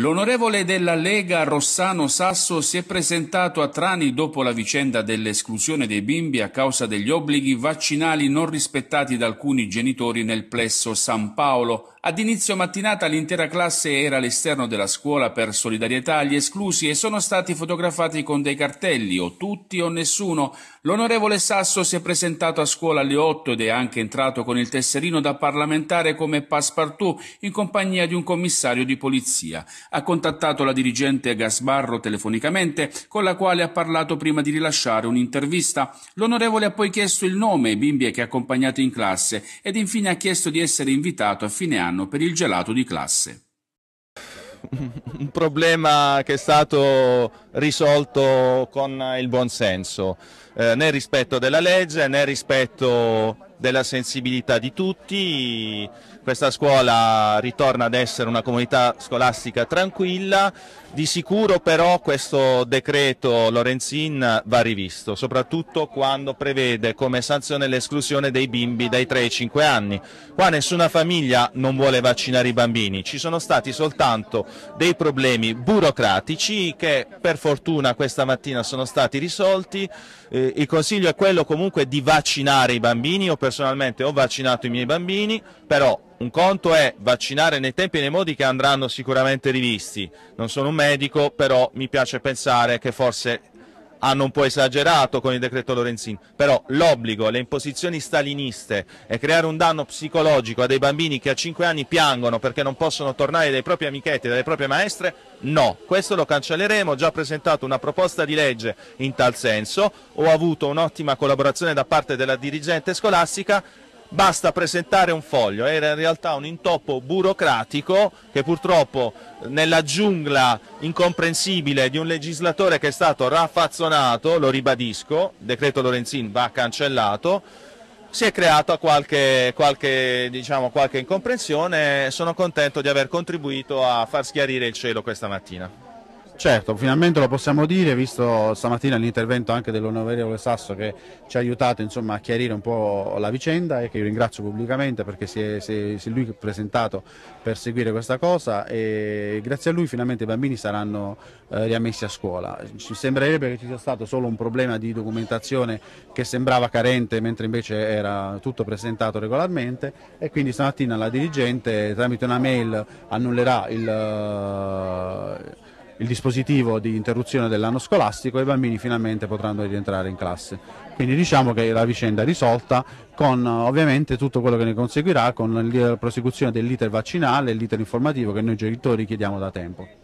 L'onorevole della Lega Rossano Sasso si è presentato a Trani dopo la vicenda dell'esclusione dei bimbi a causa degli obblighi vaccinali non rispettati da alcuni genitori nel plesso San Paolo. Ad inizio mattinata l'intera classe era all'esterno della scuola per solidarietà agli esclusi e sono stati fotografati con dei cartelli o tutti o nessuno. L'onorevole Sasso si è presentato a scuola alle 8 ed è anche entrato con il tesserino da parlamentare come passepartout in compagnia di un commissario di polizia. Ha contattato la dirigente Gasbarro telefonicamente, con la quale ha parlato prima di rilasciare un'intervista. L'onorevole ha poi chiesto il nome ai bimbi che ha accompagnato in classe ed infine ha chiesto di essere invitato a fine anno per il gelato di classe un problema che è stato risolto con il buonsenso, eh, nel rispetto della legge, nel rispetto della sensibilità di tutti, questa scuola ritorna ad essere una comunità scolastica tranquilla, di sicuro però questo decreto Lorenzin va rivisto, soprattutto quando prevede come sanzione l'esclusione dei bimbi dai 3 ai 5 anni. Qua nessuna famiglia non vuole vaccinare i bambini, ci sono stati soltanto dei problemi burocratici che per fortuna questa mattina sono stati risolti, eh, il consiglio è quello comunque di vaccinare i bambini o per personalmente ho vaccinato i miei bambini, però un conto è vaccinare nei tempi e nei modi che andranno sicuramente rivisti. Non sono un medico, però mi piace pensare che forse hanno ah, un po' esagerato con il decreto Lorenzin, però l'obbligo, le imposizioni staliniste e creare un danno psicologico a dei bambini che a 5 anni piangono perché non possono tornare dai propri amichetti, dalle proprie maestre, no, questo lo cancelleremo, ho già presentato una proposta di legge in tal senso, ho avuto un'ottima collaborazione da parte della dirigente scolastica basta presentare un foglio, era in realtà un intoppo burocratico che purtroppo nella giungla incomprensibile di un legislatore che è stato raffazzonato, lo ribadisco, il decreto Lorenzin va cancellato, si è creata qualche, qualche, diciamo, qualche incomprensione, sono contento di aver contribuito a far schiarire il cielo questa mattina. Certo, finalmente lo possiamo dire, visto stamattina l'intervento anche dell'onorevole Sasso che ci ha aiutato insomma, a chiarire un po' la vicenda e che io ringrazio pubblicamente perché si è, si è lui presentato per seguire questa cosa e grazie a lui finalmente i bambini saranno eh, riammessi a scuola. Ci sembrerebbe che ci sia stato solo un problema di documentazione che sembrava carente mentre invece era tutto presentato regolarmente e quindi stamattina la dirigente tramite una mail annullerà il... Uh, il dispositivo di interruzione dell'anno scolastico e i bambini finalmente potranno rientrare in classe. Quindi diciamo che la vicenda è risolta con eh, ovviamente tutto quello che ne conseguirà, con la prosecuzione dell'iter vaccinale e l'iter informativo che noi genitori chiediamo da tempo.